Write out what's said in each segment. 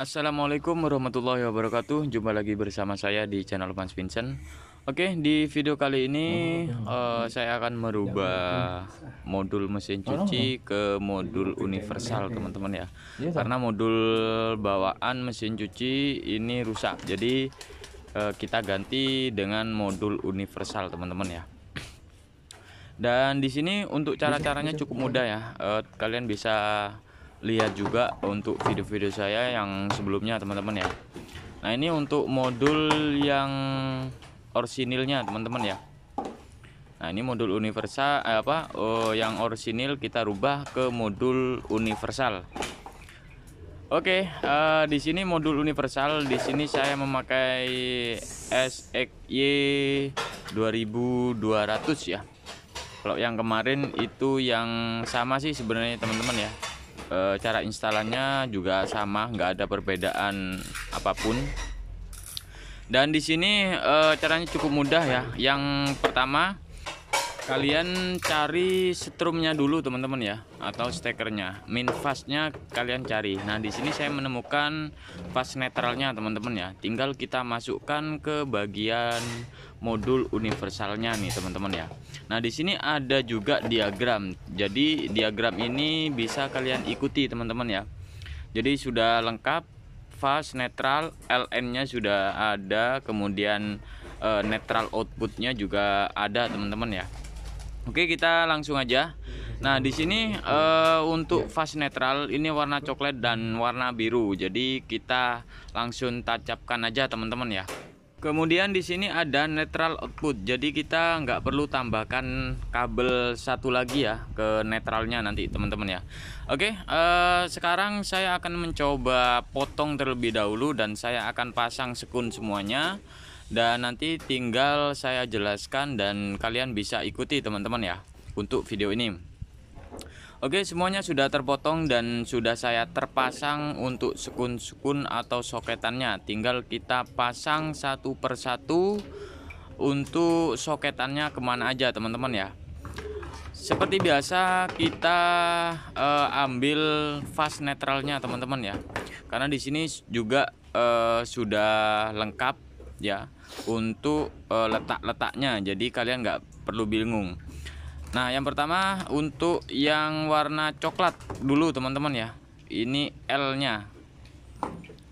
Assalamualaikum warahmatullahi wabarakatuh Jumpa lagi bersama saya di channel Mas Vincent Oke di video kali ini uh, saya akan merubah modul mesin cuci ke modul universal teman-teman ya iya, Karena modul bawaan mesin cuci ini rusak Jadi uh, kita ganti dengan modul universal teman-teman ya Dan di sini untuk cara-caranya cukup mudah ya uh, Kalian bisa lihat juga untuk video-video saya yang sebelumnya teman-teman ya nah ini untuk modul yang orsinilnya teman-teman ya Nah ini modul universal eh, apa oh, yang orisinil kita rubah ke modul universal. Oke, okay, uh, eh, di sini modul universal di sini saya memakai SXY 2200 ya. Kalau yang kemarin itu yang sama sih sebenarnya teman-teman ya e, cara instalannya juga sama nggak ada perbedaan apapun dan di sini e, caranya cukup mudah ya yang pertama kalian cari setrumnya dulu teman-teman ya atau stekernya min fastnya kalian cari nah di sini saya menemukan fast netralnya teman-teman ya tinggal kita masukkan ke bagian modul universalnya nih teman-teman ya nah di sini ada juga diagram jadi diagram ini bisa kalian ikuti teman-teman ya jadi sudah lengkap fast netral LN nya sudah ada kemudian eh, netral outputnya juga ada teman-teman ya Oke, kita langsung aja. Nah, di sini uh, untuk fast netral ini warna coklat dan warna biru. Jadi kita langsung tancapkan aja teman-teman ya. Kemudian di sini ada netral output. Jadi kita nggak perlu tambahkan kabel satu lagi ya ke netralnya nanti teman-teman ya. Oke, uh, sekarang saya akan mencoba potong terlebih dahulu dan saya akan pasang sekun semuanya dan nanti tinggal saya jelaskan dan kalian bisa ikuti teman-teman ya untuk video ini Oke semuanya sudah terpotong dan sudah saya terpasang untuk sekun-sekun atau soketannya tinggal kita pasang satu persatu untuk soketannya kemana aja teman-teman ya seperti biasa kita eh, ambil fast netralnya teman-teman ya karena di sini juga eh, sudah lengkap ya untuk uh, letak-letaknya jadi kalian nggak perlu bingung nah yang pertama untuk yang warna coklat dulu teman-teman ya ini L nya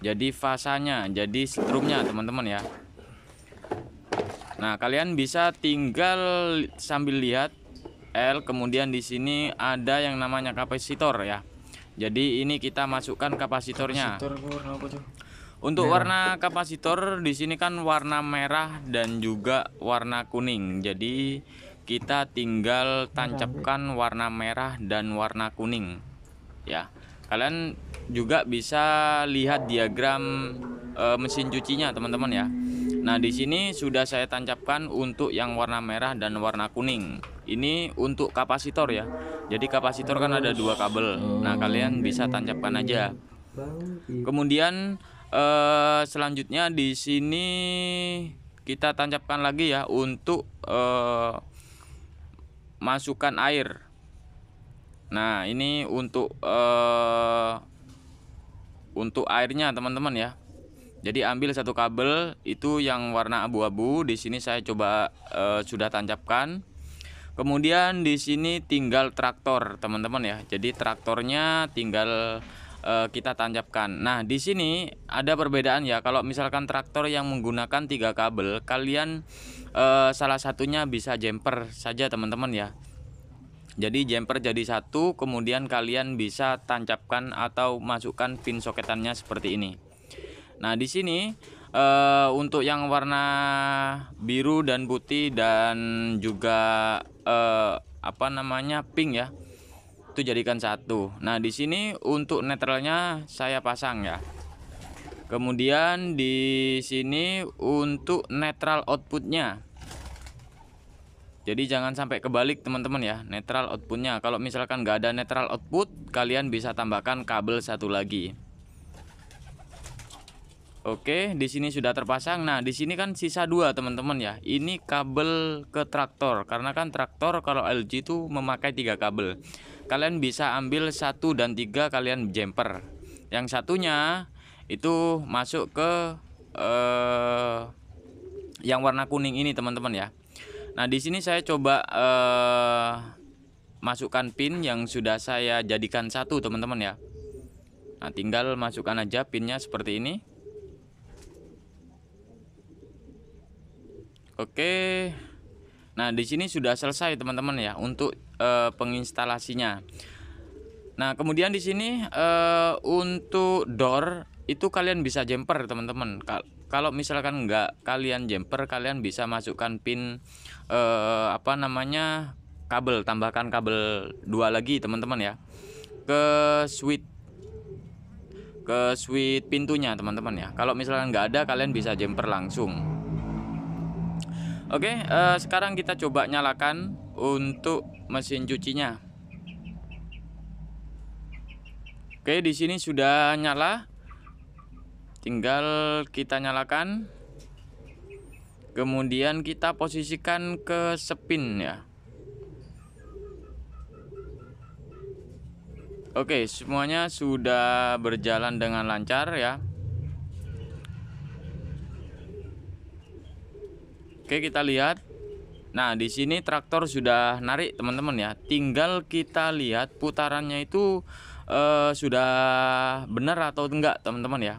jadi fasanya jadi strumnya teman-teman ya nah kalian bisa tinggal sambil lihat L kemudian di sini ada yang namanya kapasitor ya jadi ini kita masukkan kapasitornya kapasitor untuk merah. Iya. warna kapasitor di sini kan warna merah dan juga warna kuning. Jadi kita tinggal iya, tancapkan warna merah dan warna kuning. Ya. Kalian juga bisa lihat diagram e, mesin cucinya, teman-teman ya. Nah, di sini sudah saya tancapkan untuk yang warna merah dan warna kuning. Ini untuk kapasitor ya. Jadi kapasitor kan ada dua kabel. Nah, kalian bisa tancapkan aja. Iya. Kemudian eh, selanjutnya di sini kita tancapkan lagi ya untuk eh, masukkan air nah ini untuk eh, untuk airnya teman-teman ya jadi ambil satu kabel itu yang warna abu-abu di sini saya coba eh, sudah tancapkan kemudian di sini tinggal traktor teman-teman ya jadi traktornya tinggal Eh, kita tancapkan. Nah, di sini ada perbedaan ya. Kalau misalkan traktor yang menggunakan tiga kabel, kalian uh, salah satunya bisa jumper saja teman-teman ya. Jadi jumper jadi satu, kemudian kalian bisa tancapkan atau masukkan pin soketannya seperti ini. Nah, di sini uh, untuk yang warna biru dan putih dan juga uh, apa namanya pink ya itu jadikan satu nah di sini untuk netralnya saya pasang ya kemudian di sini untuk netral outputnya jadi jangan sampai kebalik teman-teman ya netral outputnya kalau misalkan nggak ada netral output kalian bisa tambahkan kabel satu lagi Oke di sini sudah terpasang nah di sini kan sisa dua teman-teman ya ini kabel ke traktor karena kan traktor kalau LG itu memakai tiga kabel kalian bisa ambil satu dan tiga kalian jumper yang satunya itu masuk ke eh, yang warna kuning ini teman-teman ya nah di sini saya coba eh, masukkan pin yang sudah saya jadikan satu teman-teman ya nah tinggal masukkan aja pinnya seperti ini oke Nah, di sini sudah selesai teman-teman ya untuk e, penginstalasinya. Nah, kemudian di sini e, untuk door itu kalian bisa jumper teman-teman. Kalau misalkan enggak kalian jumper, kalian bisa masukkan pin e, apa namanya? kabel, tambahkan kabel dua lagi teman-teman ya. Ke switch ke switch pintunya teman-teman ya. Kalau misalkan enggak ada, kalian bisa jumper langsung. Oke, uh, sekarang kita coba nyalakan untuk mesin cucinya. Oke, di sini sudah nyala. Tinggal kita nyalakan. Kemudian kita posisikan ke spin ya. Oke, semuanya sudah berjalan dengan lancar ya. Oke, kita lihat. Nah, di sini traktor sudah narik, teman-teman ya. Tinggal kita lihat putarannya itu eh, sudah benar atau enggak, teman-teman ya.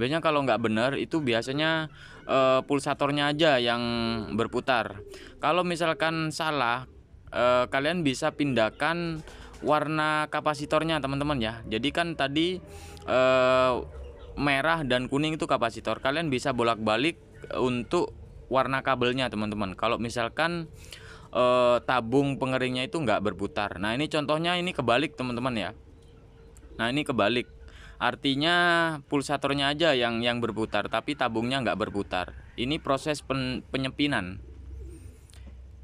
Biasanya kalau nggak benar itu biasanya eh, pulsatornya aja yang berputar. Kalau misalkan salah, eh, kalian bisa pindahkan warna kapasitornya, teman-teman ya. Jadi kan tadi eh, merah dan kuning itu kapasitor. Kalian bisa bolak-balik untuk warna kabelnya teman-teman kalau misalkan e, tabung pengeringnya itu nggak berputar nah ini contohnya ini kebalik teman-teman ya nah ini kebalik artinya pulsatornya aja yang yang berputar tapi tabungnya nggak berputar ini proses pen, penyepinan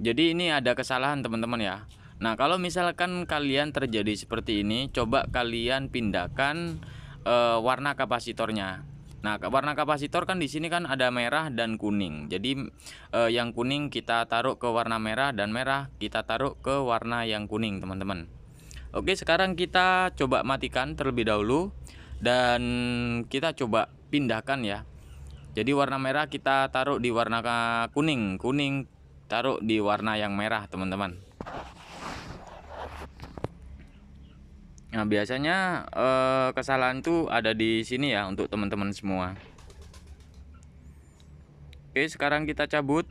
jadi ini ada kesalahan teman-teman ya Nah, kalau misalkan kalian terjadi seperti ini, coba kalian pindahkan e, warna kapasitornya. Nah, warna kapasitor kan di sini kan ada merah dan kuning. Jadi eh, yang kuning kita taruh ke warna merah dan merah kita taruh ke warna yang kuning, teman-teman. Oke, sekarang kita coba matikan terlebih dahulu dan kita coba pindahkan ya. Jadi warna merah kita taruh di warna kuning, kuning taruh di warna yang merah, teman-teman. Nah, biasanya eh, kesalahan tuh ada di sini ya untuk teman-teman semua. Oke, sekarang kita cabut.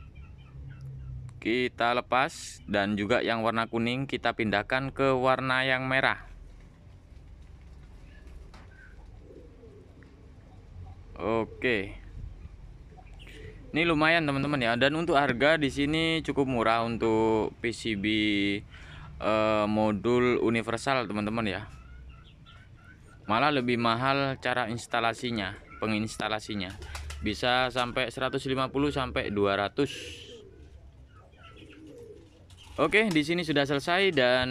Kita lepas dan juga yang warna kuning kita pindahkan ke warna yang merah. Oke. Ini lumayan teman-teman ya dan untuk harga di sini cukup murah untuk PCB eh, modul universal teman-teman ya malah lebih mahal cara instalasinya penginstalasinya bisa sampai 150 sampai 200 Oke di sini sudah selesai dan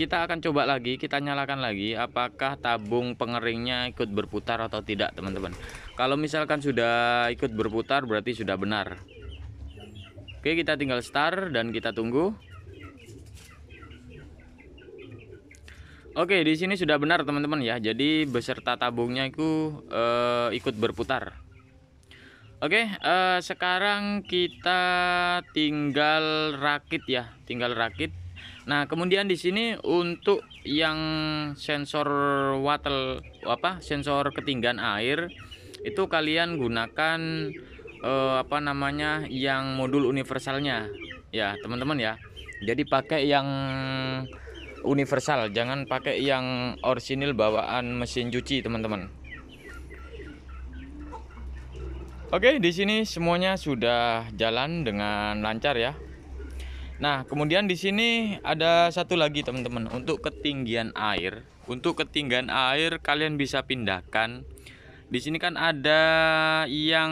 kita akan coba lagi kita nyalakan lagi apakah tabung pengeringnya ikut berputar atau tidak teman-teman kalau misalkan sudah ikut berputar berarti sudah benar Oke kita tinggal start dan kita tunggu Oke, di sini sudah benar teman-teman ya. Jadi beserta tabungnya itu uh, ikut berputar. Oke, uh, sekarang kita tinggal rakit ya, tinggal rakit. Nah, kemudian di sini untuk yang sensor water apa? Sensor ketinggian air itu kalian gunakan uh, apa namanya? yang modul universalnya ya, teman-teman ya. Jadi pakai yang universal jangan pakai yang orisinil bawaan mesin cuci teman-teman Oke di sini semuanya sudah jalan dengan lancar ya Nah kemudian di sini ada satu lagi teman-teman untuk ketinggian air untuk ketinggian air kalian bisa pindahkan di sini kan ada yang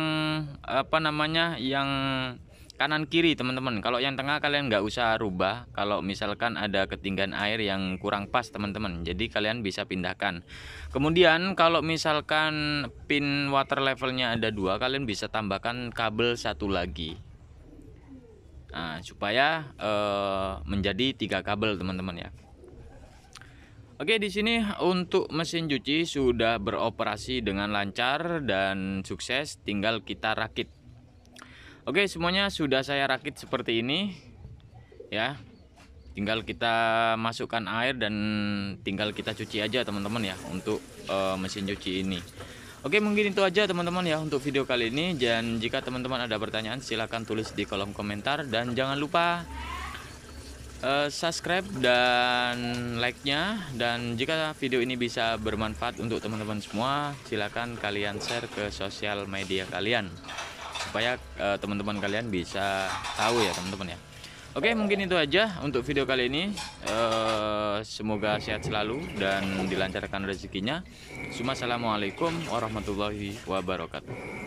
apa namanya yang kanan kiri teman-teman kalau yang tengah kalian nggak usah rubah kalau misalkan ada ketinggian air yang kurang pas teman-teman jadi kalian bisa pindahkan kemudian kalau misalkan pin water levelnya ada dua kalian bisa tambahkan kabel satu lagi nah, supaya eh, menjadi tiga kabel teman-teman ya Oke, di sini untuk mesin cuci sudah beroperasi dengan lancar dan sukses, tinggal kita rakit. Oke semuanya sudah saya rakit seperti ini ya tinggal kita masukkan air dan tinggal kita cuci aja teman-teman ya untuk uh, mesin cuci ini Oke mungkin itu aja teman-teman ya untuk video kali ini dan jika teman-teman ada pertanyaan silahkan tulis di kolom komentar dan jangan lupa eh, subscribe dan like-nya dan jika video ini bisa bermanfaat untuk teman-teman semua silahkan kalian share ke sosial media kalian supaya uh, teman-teman kalian bisa tahu ya teman-teman ya Oke mungkin itu aja untuk video kali ini uh, Semoga sehat selalu dan dilancarkan rezekinya Assalamualaikum warahmatullahi wabarakatuh